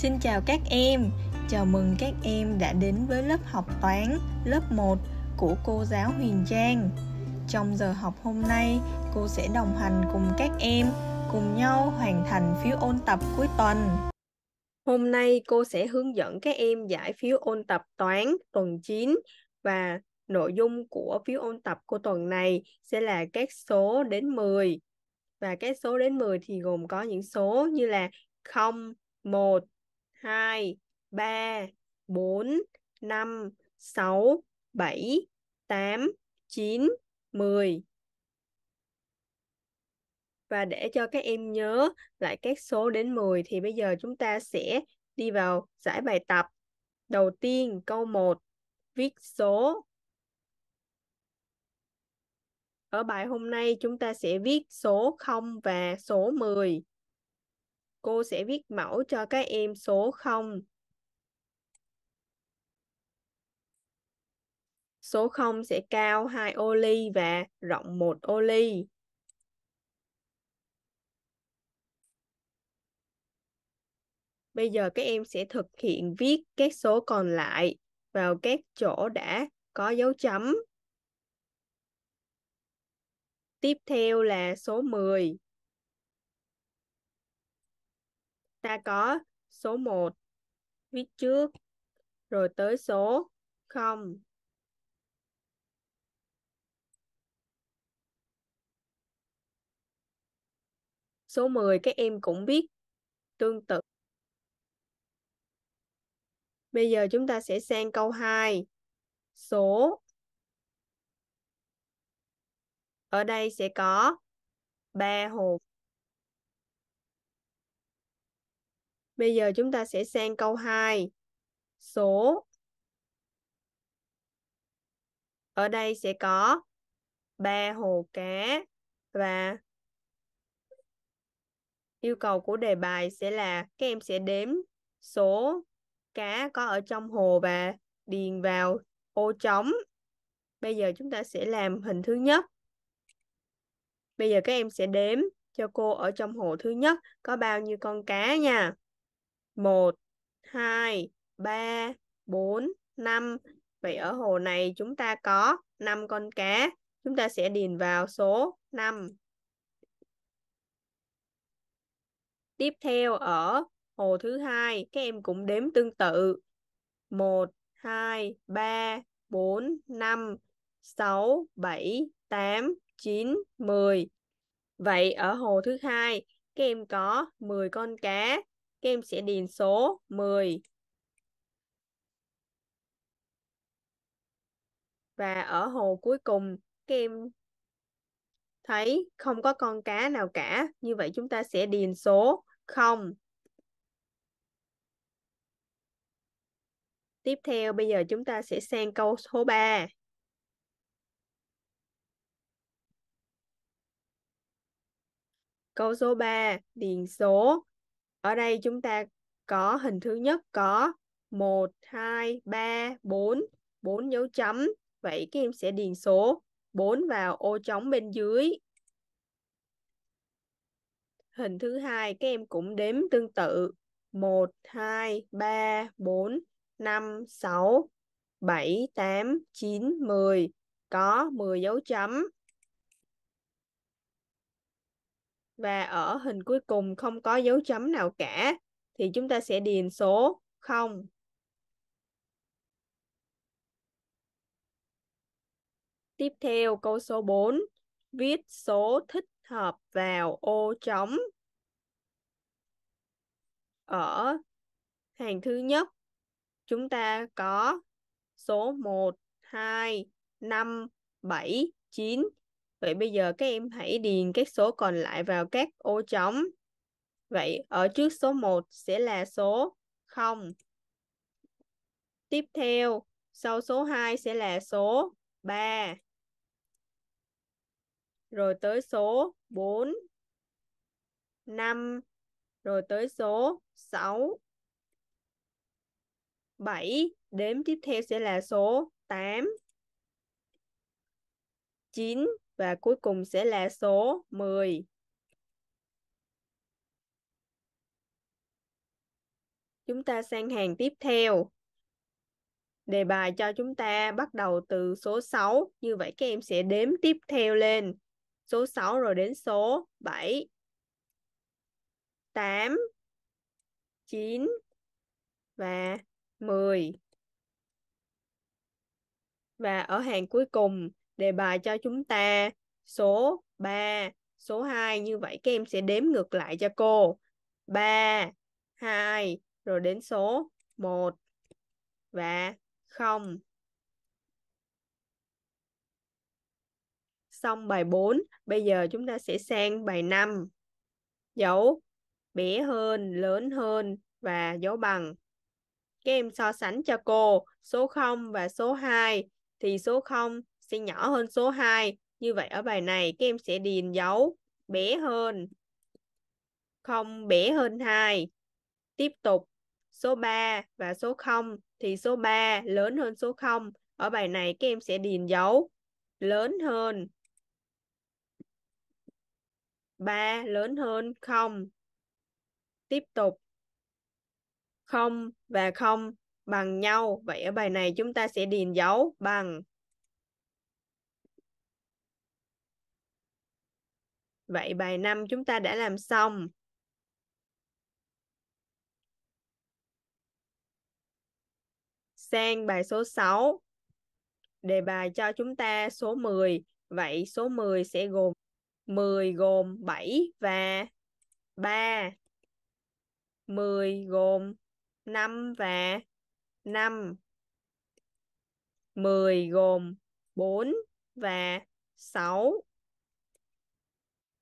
Xin chào các em, chào mừng các em đã đến với lớp học toán lớp 1 của cô giáo Huyền Trang. Trong giờ học hôm nay, cô sẽ đồng hành cùng các em cùng nhau hoàn thành phiếu ôn tập cuối tuần. Hôm nay cô sẽ hướng dẫn các em giải phiếu ôn tập toán tuần 9 và nội dung của phiếu ôn tập của tuần này sẽ là các số đến 10. Và các số đến 10 thì gồm có những số như là 0, 1, 2, 3, 4, 5, 6, 7, 8, 9, 10. Và để cho các em nhớ lại các số đến 10 thì bây giờ chúng ta sẽ đi vào giải bài tập. Đầu tiên câu 1, viết số. Ở bài hôm nay chúng ta sẽ viết số 0 và số 10 cô sẽ viết mẫu cho các em số 0. Số 0 sẽ cao 2 ô ly và rộng 1 ô ly. Bây giờ các em sẽ thực hiện viết các số còn lại vào các chỗ đã có dấu chấm. Tiếp theo là số 10. ta có số 1 viết trước rồi tới số 0. Số 10 các em cũng biết tương tự. Bây giờ chúng ta sẽ sang câu 2. Số. Ở đây sẽ có 3 hộp. Bây giờ chúng ta sẽ sang câu 2. Số. Ở đây sẽ có ba hồ cá và yêu cầu của đề bài sẽ là các em sẽ đếm số cá có ở trong hồ và điền vào ô trống. Bây giờ chúng ta sẽ làm hình thứ nhất. Bây giờ các em sẽ đếm cho cô ở trong hồ thứ nhất có bao nhiêu con cá nha. 1, 2, 3, 4, 5. Vậy ở hồ này chúng ta có 5 con cá. Chúng ta sẽ điền vào số 5. Tiếp theo ở hồ thứ hai các em cũng đếm tương tự. 1, 2, 3, 4, 5, 6, 7, 8, 9, 10. Vậy ở hồ thứ hai các em có 10 con cá các em sẽ điền số 10. Và ở hồ cuối cùng các em thấy không có con cá nào cả. Như vậy chúng ta sẽ điền số 0. Tiếp theo bây giờ chúng ta sẽ sang câu số 3. Câu số 3, điền số ở đây chúng ta có hình thứ nhất có 1, 2, 3, 4, 4 dấu chấm. Vậy các em sẽ điền số 4 vào ô trống bên dưới. Hình thứ hai các em cũng đếm tương tự. 1, 2, 3, 4, 5, 6, 7, 8, 9, 10. Có 10 dấu chấm. và ở hình cuối cùng không có dấu chấm nào cả thì chúng ta sẽ điền số 0. Tiếp theo câu số 4, viết số thích hợp vào ô trống. Ở hàng thứ nhất, chúng ta có số 1, 2, 5, 7, 9, Vậy bây giờ các em hãy điền các số còn lại vào các ô trống. Vậy ở trước số 1 sẽ là số 0. Tiếp theo, sau số 2 sẽ là số 3. Rồi tới số 4, 5, rồi tới số 6, 7. Đếm tiếp theo sẽ là số 8, 9, và cuối cùng sẽ là số 10. Chúng ta sang hàng tiếp theo. Đề bài cho chúng ta bắt đầu từ số 6. Như vậy các em sẽ đếm tiếp theo lên. Số 6 rồi đến số 7. 8, 9 và 10. Và ở hàng cuối cùng đề bài cho chúng ta số 3, số 2 như vậy các em sẽ đếm ngược lại cho cô. 3, 2 rồi đến số 1 và 0. Xong bài 4, bây giờ chúng ta sẽ sang bài 5. Dấu bé hơn, lớn hơn và dấu bằng. Các em so sánh cho cô số 0 và số 2 thì số 0 sẽ nhỏ hơn số 2. Như vậy ở bài này các em sẽ điền dấu bé hơn. Không bé hơn 2. Tiếp tục số 3 và số 0 thì số 3 lớn hơn số 0. Ở bài này các em sẽ điền dấu lớn hơn 3 lớn hơn 0. Tiếp tục 0 và 0 bằng nhau. Vậy ở bài này chúng ta sẽ điền dấu bằng Vậy bài 5 chúng ta đã làm xong. Sang bài số 6. Đề bài cho chúng ta số 10. Vậy số 10 sẽ gồm 10 gồm 7 và 3. 10 gồm 5 và 5. 10 gồm 4 và 6.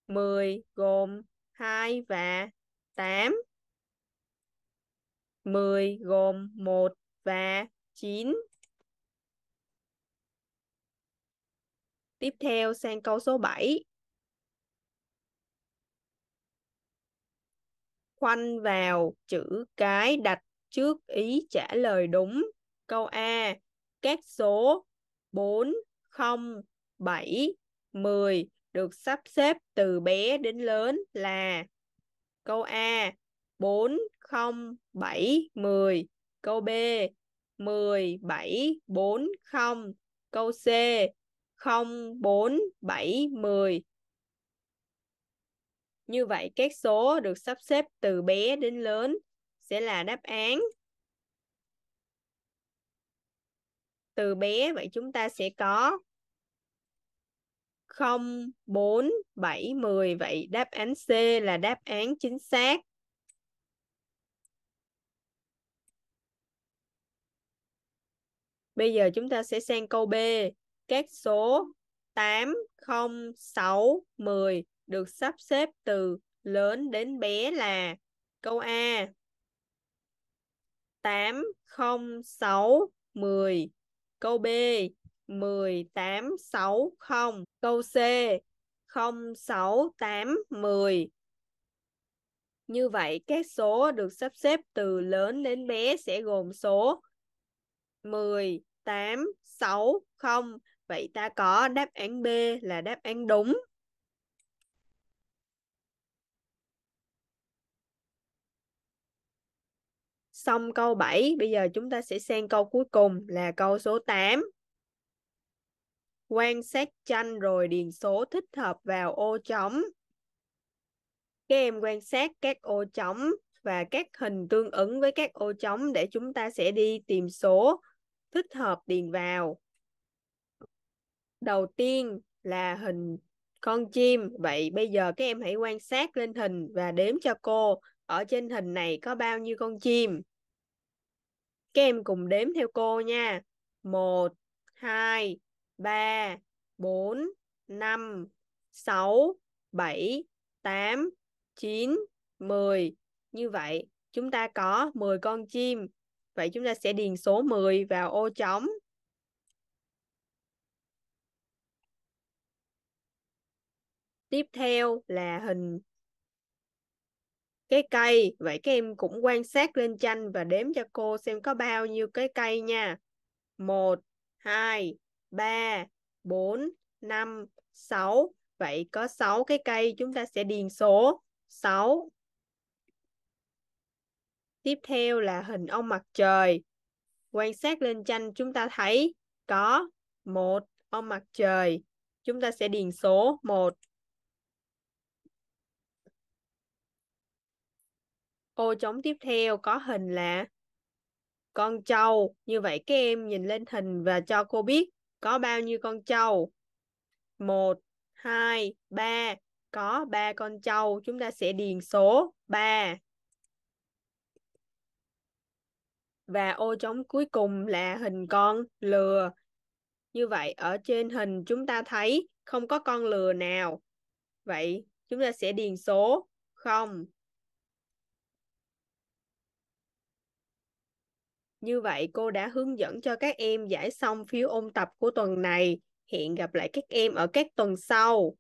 10 gồm 2 và 8. 10 gồm 1 và 9. Tiếp theo sang câu số 7. Khoanh vào chữ cái đặt trước ý trả lời đúng. Câu A. Các số 4, 0, 7, 10 được sắp xếp từ bé đến lớn là câu A 4 0 7 10, câu B 10 7 4 0, câu C 0 4 7 10. Như vậy các số được sắp xếp từ bé đến lớn sẽ là đáp án. Từ bé vậy chúng ta sẽ có 0, 4, 7, 10. Vậy đáp án C là đáp án chính xác. Bây giờ chúng ta sẽ sang câu B. Các số 8, 0, 6, 10 được sắp xếp từ lớn đến bé là câu A. 8, 0, 6, 10. Câu B, 1860. Câu C 06810. Như vậy các số được sắp xếp từ lớn đến bé sẽ gồm số 10, 8, 6, 0. Vậy ta có đáp án B là đáp án đúng. Xong câu 7, bây giờ chúng ta sẽ sang câu cuối cùng là câu số 8 quan sát tranh rồi điền số thích hợp vào ô trống. Các em quan sát các ô trống và các hình tương ứng với các ô trống để chúng ta sẽ đi tìm số thích hợp điền vào. Đầu tiên là hình con chim. Vậy bây giờ các em hãy quan sát lên hình và đếm cho cô ở trên hình này có bao nhiêu con chim. Các em cùng đếm theo cô nha. 1, 2, 3, 4, 5, 6, 7, 8, 9, 10. Như vậy, chúng ta có 10 con chim. Vậy chúng ta sẽ điền số 10 vào ô trống. Tiếp theo là hình cái cây. Vậy các em cũng quan sát lên tranh và đếm cho cô xem có bao nhiêu cái cây nha. 1, 2, 3, 4, 5, 6. Vậy có 6 cái cây chúng ta sẽ điền số 6. Tiếp theo là hình ông mặt trời. Quan sát lên tranh chúng ta thấy có một ông mặt trời. Chúng ta sẽ điền số 1. Ô trống tiếp theo có hình là con trâu. Như vậy các em nhìn lên hình và cho cô biết có bao nhiêu con trâu? Một, hai, ba. Có ba con trâu, chúng ta sẽ điền số 3. Và ô trống cuối cùng là hình con lừa. Như vậy ở trên hình chúng ta thấy không có con lừa nào. Vậy chúng ta sẽ điền số 0. Như vậy cô đã hướng dẫn cho các em giải xong phiếu ôn tập của tuần này. Hẹn gặp lại các em ở các tuần sau.